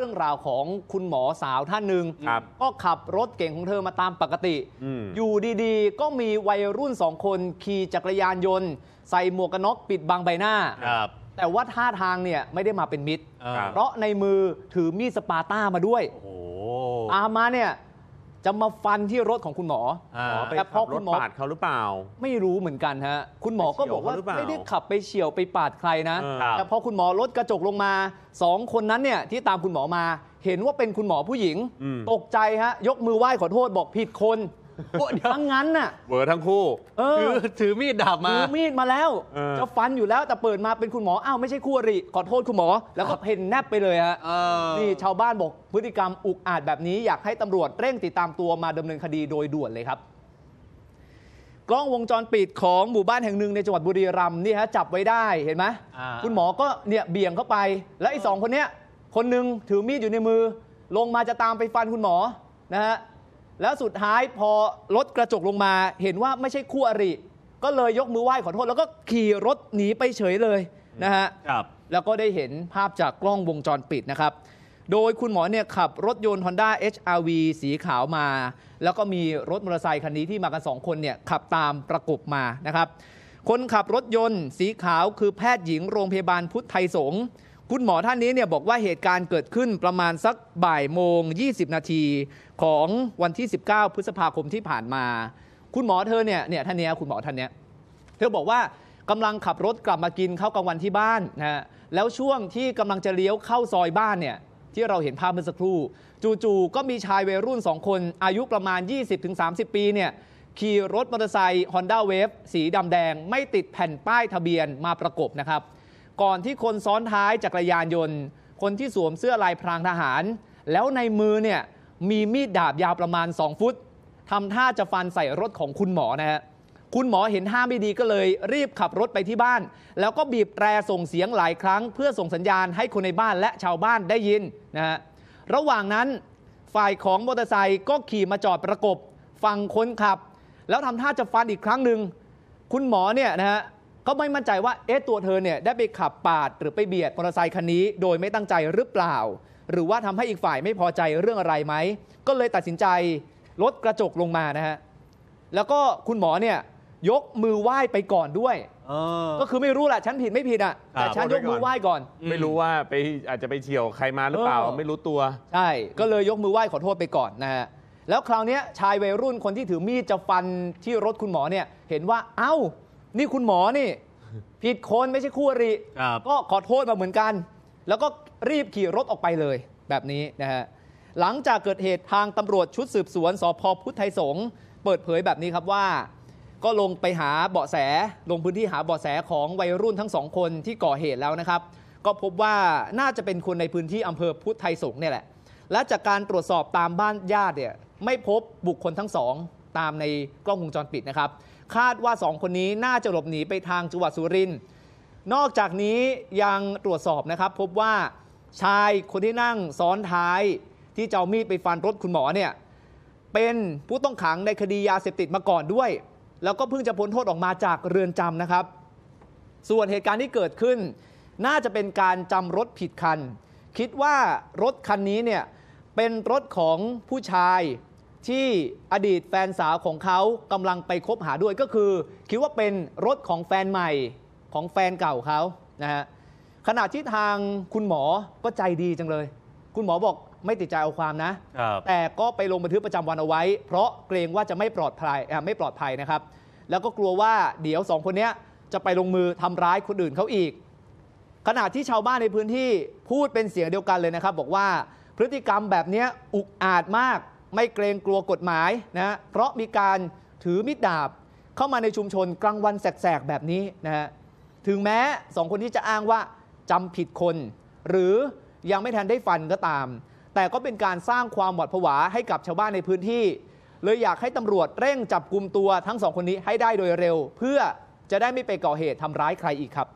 เรื่องราวของคุณหมอสาวท่านหนึ่งครับก็ขับรถเก่งของเธอมาตามปกติออยู่ดีๆ ก็มีวัยรุ่นสองคน ขี่จักรยานยนต์ ใส่หมวกกันน็อกปิดบังใบหน้าครับแต่ว่าท่าทางเนี่ยไม่ได้มาเป็นมิตร เพราะในมือถือมีดสปาต้ามาด้วยโอหอามาเนี่ยจะมาฟันที่รถของคุณหมอแต่เพรอปาดเขาหรือเปล่า ไม่รู้เหมือนกันฮะ คุณหมอก็บอกว่า ไม่ได้ขับไปเฉียวไปปาดใครนะ แต่พอคุณหมอลดกระจกลงมาสองคนนั้นเนี่ยที่ตามคุณหมอมา เห็นว่าเป็นคุณหมอผู้หญิง ตกใจฮะยกมือไหว้ขอโทษบอกผิดคนเดี๋ยวทั้งนั้นน่ะเวอร์ทั้งคู่เออถือมีดดาบมา ถือมีดมาแล้วเจะฟันอยู่แล้วแต่เปิดมาเป็นคุณหมอ อ้าว ไม่ใช่คู่อริขอโทษคุณหมอ แล้วก็เพ่นแนบไปเลยฮะนี่ชาวบ้านบอกพฤติกรรมอุกอาจแบบนี้อยากให้ตำรวจเร่งติดตามตัวมาดำเนินคดีโดยด่วนเลยครับ กล้องวงจรปิดของหมู่บ้านแห่งหนึ่งในจังหวัดบุรีรัมย์นี่ฮะจับไว้ได้เห็นไหมคุณหมอก็เนี่ยเบี่ยงเข้าไป แล้วไอ้สองคนเนี้ยคนหนึ่งถือมีดอยู่ในมือ ลงมาจะตามไปฟันคุณหมอนะฮะแล้วสุดท้าย พอรถกระจกลงมาเห็นว่าไม่ใช่คู่อริ ก็เลยยกมือไหว้ขอโทษ แล้วก็ขี่รถหนีไปเฉยเลยนะฮะครับ แล้วก็ได้เห็นภาพจากกล้องวงจรปิดนะครับ โดยคุณหมอเนี่ยขับรถยนต์ Honda HRV สีขาวมา แล้วก็มีรถมอเตอร์ไซค์คันนี้ที่มากัน 2 คนเนี่ยขับตามประกบมานะครับ คนขับรถยนต์สีขาวคือแพทย์หญิงโรงพยาบาลพุทธไทยสงฆ์คุณหมอท่านนี้เนี่ยบอกว่าเหตุการณ์เกิดขึ้นประมาณสักบ่ายโมง 20 นาทีของวันที่ 19 พฤษภาคมที่ผ่านมา คุณหมอเธอเนี่ยเนี่ยท่านนี้คุณหมอท่านนี้เธอบอกว่ากำลังขับรถกลับมากินข้าวกลางวันที่บ้านนะฮะแล้วช่วงที่กำลังจะเลี้ยวเข้าซอยบ้านเนี่ยที่เราเห็นภาพเมื่อสักครู่ จู่ๆก็มีชายวัยรุ่น 2 คนอายุประมาณ 20-30 ปีเนี่ยขี่รถมอเตอร์ไซค์ Honda Wave สีดำแดงไม่ติดแผ่นป้ายทะเบียนมาประกบนะครับก่อนที่คนซ้อนท้ายจักรยานยนต์ คนที่สวมเสื้อลายพรางทหาร แล้วในมือเนี่ยมีมีดดาบยาวประมาณ 2 ฟุตทำท่าจะฟันใส่รถของคุณหมอนะฮะคุณหมอเห็นท่าไม่ดีก็เลยรีบขับรถไปที่บ้าน แล้วก็บีบแตรส่งเสียงหลายครั้ง เพื่อส่งสัญญาณให้คนในบ้านและชาวบ้านได้ยินนะฮะระหว่างนั้นฝ่ายของมอเตอร์ไซค์ก็ขี่มาจอดประกบ ฟังคนขับ แล้วทำท่าจะฟันอีกครั้งหนึ่งคุณหมอเนี่ยนะฮะเขาไม่มั่นใจว่าเอ๊ะตัวเธอเนี่ย ได้ไปขับปาดหรือไปเบียดมอเตอร์ไซค์คันนี้โดยไม่ตั้งใจหรือเปล่า หรือว่าทำให้อีกฝ่ายไม่พอใจเรื่องอะไรไหม ก็เลยตัดสินใจลดกระจกลงมานะฮะแล้วก็คุณหมอเนี่ยยกมือไหว้ไปก่อนด้วยก็คือไม่รู้แหละฉันผิดไม่ผิดอ่ะแต่ฉันยกมือไหว้ก่อน ไม่รู้ว่าไปอาจจะไปเฉียวใครมาหรือเปล่าไม่รู้ตัวใช่ก็เลยยกมือไหว้ขอโทษไปก่อนนะฮะแล้วคราวนี้ชายวัยรุ่นคนที่ถือมีดจะฟันที่รถคุณหมอเนี่ยเห็นว่าเอ้านี่คุณหมอนี่ผิดคนไม่ใช่คู่อริก็ขอโทษมาเหมือนกัน แล้วก็รีบขี่รถออกไปเลยแบบนี้นะฮะหลังจากเกิดเหตุทางตำรวจชุดสืบสวนสพพุทธไทยสงฆ์เปิดเผยแบบนี้ครับว่า ก็ลงไปหาเบาะแสลงพื้นที่หาเบาะแสของวัยรุ่นทั้งสองคนที่ก่อเหตุแล้วนะครับ ก็พบว่าน่าจะเป็นคนในพื้นที่อำเภอพุทธไทยสงฆ์เนี่ยแหละและจากการตรวจสอบตามบ้านญาติเนี่ยไม่พบบุคคลทั้งสองตามในกล้องวงจรปิดนะครับ คาดว่า2คนนี้น่าจะหลบหนีไปทางจังหวัดสุรินทร์นอกจากนี้ยังตรวจสอบนะครับ พบว่าชายคนที่นั่งซ้อนท้ายที่จะเอามีดไปฟันรถคุณหมอเนี่ยเป็นผู้ต้องขังในคดียาเสพติดมาก่อนด้วย แล้วก็เพิ่งจะพ้นโทษออกมาจากเรือนจำนะครับ ส่วนเหตุการณ์ที่เกิดขึ้น น่าจะเป็นการจำรถผิดคันคิดว่ารถคันนี้เนี่ยเป็นรถของผู้ชายที่อดีตแฟนสาวของเขากำลังไปคบหาด้วยก็คือ คิดว่าเป็นรถของแฟนใหม่ของแฟนเก่าเขานะฮะขณะที่ทางคุณหมอก็ใจดีจังเลย คุณหมอบอกไม่ติดใจเอาความนะ แต่ก็ไปลงบันทึกประจำวันเอาไว้ เพราะเกรงว่าจะไม่ปลอดภัย ไม่ปลอดภัยนะครับ แล้วก็กลัวว่าเดี๋ยวสองคนนี้จะไปลงมือทำร้ายคนอื่นเขาอีกขณะที่ชาวบ้านในพื้นที่พูดเป็นเสียงเดียวกันเลยนะครับบอกว่าพฤติกรรมแบบนี้อุกอาจมากไม่เกรงกลัวกฎหมายนะเพราะมีการถือมิดดาบเข้ามาในชุมชนกลางวันแสกๆ แบบนี้นะฮะถึงแม้สองคนที่จะอ้างว่าจำผิดคน หรือยังไม่ทันได้ฟันก็ตาม แต่ก็เป็นการสร้างความหวาดผวาให้กับชาวบ้านในพื้นที่ เลยอยากให้ตำรวจเร่งจับกลุ่มตัวทั้งสองคนนี้ให้ได้โดยเร็ว เพื่อจะได้ไม่ไปก่อเหตุทำร้ายใครอีกครับ